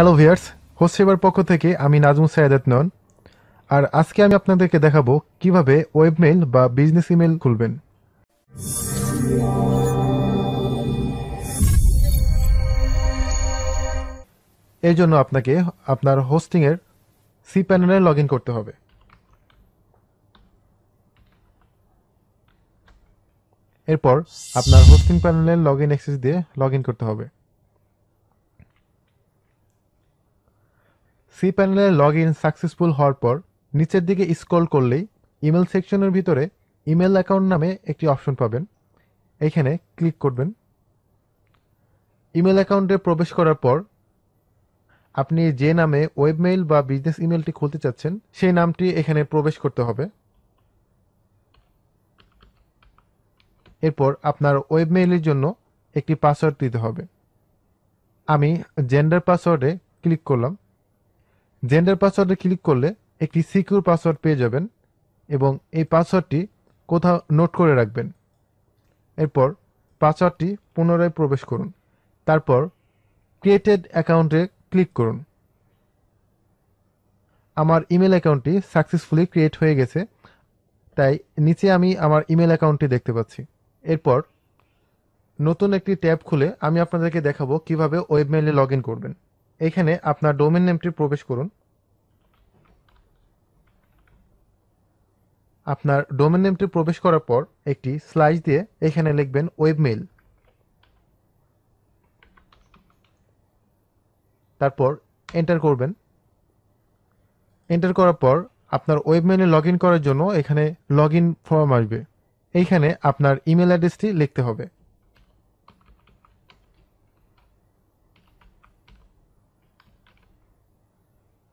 hello viewers host সেবার পক্ষ থেকে আমি নাজমু সায়েদাত নন আর আজকে আমি আপনাদেরকে দেখাবো কিভাবে ওয়েবমেল বা বিজনেস ইমেল খুলবেন এর জন্য আপনাকে আপনার হোস্টিংয়ের সি প্যানেলে লগ করতে হবে এরপর আপনার হোস্টিং প্যানেলের লগ ইন অ্যাক্সেস দিয়ে লগ করতে হবে সি প্যানেলে লগ ইন সাকসেসফুল হওয়ার পর নিচের দিকে স্ক্রল করলেই ইমেল সেকশনের ভিতরে ইমেল অ্যাকাউন্ট নামে একটি অপশন পাবেন এখানে ক্লিক করবেন ইমেল অ্যাকাউন্টে প্রবেশ করার পর আপনি যে নামে ওয়েবমেইল বা বিজনেস ইমেলটি খুলতে চাচ্ছেন সেই নামটি এখানে প্রবেশ করতে হবে এরপর আপনার ওয়েবমেইলের জন্য একটি পাসওয়ার্ড দিতে হবে আমি জেন্ডার পাসওয়ার্ডে ক্লিক করলাম জেন্ডার পাসওয়ার্ডে ক্লিক করলে একটি সিকিউর পাসওয়ার্ড পেয়ে যাবেন এবং এই পাসওয়ার্ডটি কোথাও নোট করে রাখবেন এরপর পাসওয়ার্ডটি পুনরায় প্রবেশ করুন তারপর ক্রিয়েটেড অ্যাকাউন্টে ক্লিক করুন আমার ইমেল অ্যাকাউন্টটি সাকসেসফুলি ক্রিয়েট হয়ে গেছে তাই নিচে আমি আমার ইমেল অ্যাকাউন্টটি দেখতে পাচ্ছি এরপর নতুন একটি ট্যাব খুলে আমি আপনাদেরকে দেখাবো কিভাবে ওয়েবমেলে লগ ইন করবেন এখানে আপনার ডোমেন নেমটি প্রবেশ করুন আপনার ডোমেন নেমটি প্রবেশ করার পর একটি স্লাইস দিয়ে এখানে লিখবেন ওয়েবমেইল তারপর এন্টার করবেন এন্টার করার পর আপনার ওয়েবমেইলে লগ ইন করার জন্য এখানে লগ ইন ফর্ম আসবে এইখানে আপনার ইমেল অ্যাড্রেসটি লিখতে হবে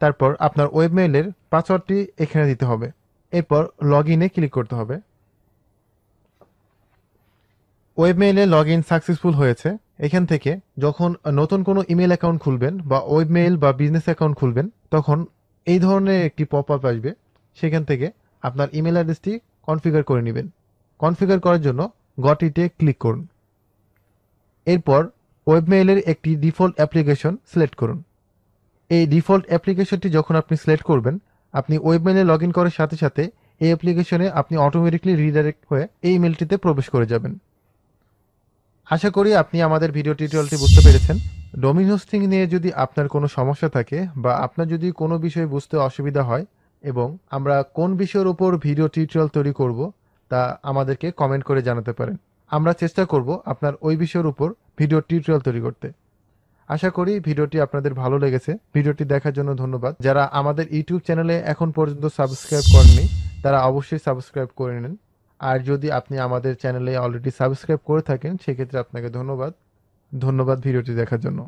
তারপর আপনার ওয়েবমেইলের পাসওয়ার্ডটি এখানে দিতে হবে এরপর লগ ইনে ক্লিক করতে হবে ওয়েবমেইলে লগ ইন সাকসেসফুল হয়েছে এখান থেকে যখন নতুন কোনো ইমেল অ্যাকাউন্ট খুলবেন বা ওয়েবমেইল বা বিজনেস অ্যাকাউন্ট খুলবেন তখন এই ধরনের একটি পপ আপ আসবে সেখান থেকে আপনার ইমেল অ্যাড্রেসটি কনফিগার করে নেবেন কনফিগার করার জন্য গটিতে ক্লিক করুন এরপর ওয়েবমেইলের একটি ডিফল্ট অ্যাপ্লিকেশন সিলেক্ট করুন এই ডিফল্ট অ্যাপ্লিকেশনটি যখন আপনি সিলেক্ট করবেন আপনি ওয়েবমেলে লগ ইন করার সাথে সাথে এই অ্যাপ্লিকেশনে আপনি অটোমেটিকলি রিডাইরেক্ট হয়ে এই মেলটিতে প্রবেশ করে যাবেন আশা করি আপনি আমাদের ভিডিও টিউটোরিয়ালটি বুঝতে পেরেছেন ডোমিন হোস্টিং নিয়ে যদি আপনার কোনো সমস্যা থাকে বা আপনার যদি কোনো বিষয়ে বুঝতে অসুবিধা হয় এবং আমরা কোন বিষয়ের উপর ভিডিও টিউটোরিয়াল তৈরি করব তা আমাদেরকে কমেন্ট করে জানাতে পারেন আমরা চেষ্টা করব আপনার ওই বিষয়ের উপর ভিডিও টিউটোরিয়াল তৈরি করতে আশা করি ভিডিওটি আপনাদের ভালো লেগেছে ভিডিওটি দেখার জন্য ধন্যবাদ যারা আমাদের ইউটিউব চ্যানেলে এখন পর্যন্ত সাবস্ক্রাইব করেনি তারা অবশ্যই সাবস্ক্রাইব করে নিন আর যদি আপনি আমাদের চ্যানেলে অলরেডি সাবস্ক্রাইব করে থাকেন সেক্ষেত্রে আপনাকে ধন্যবাদ ধন্যবাদ ভিডিওটি দেখার জন্য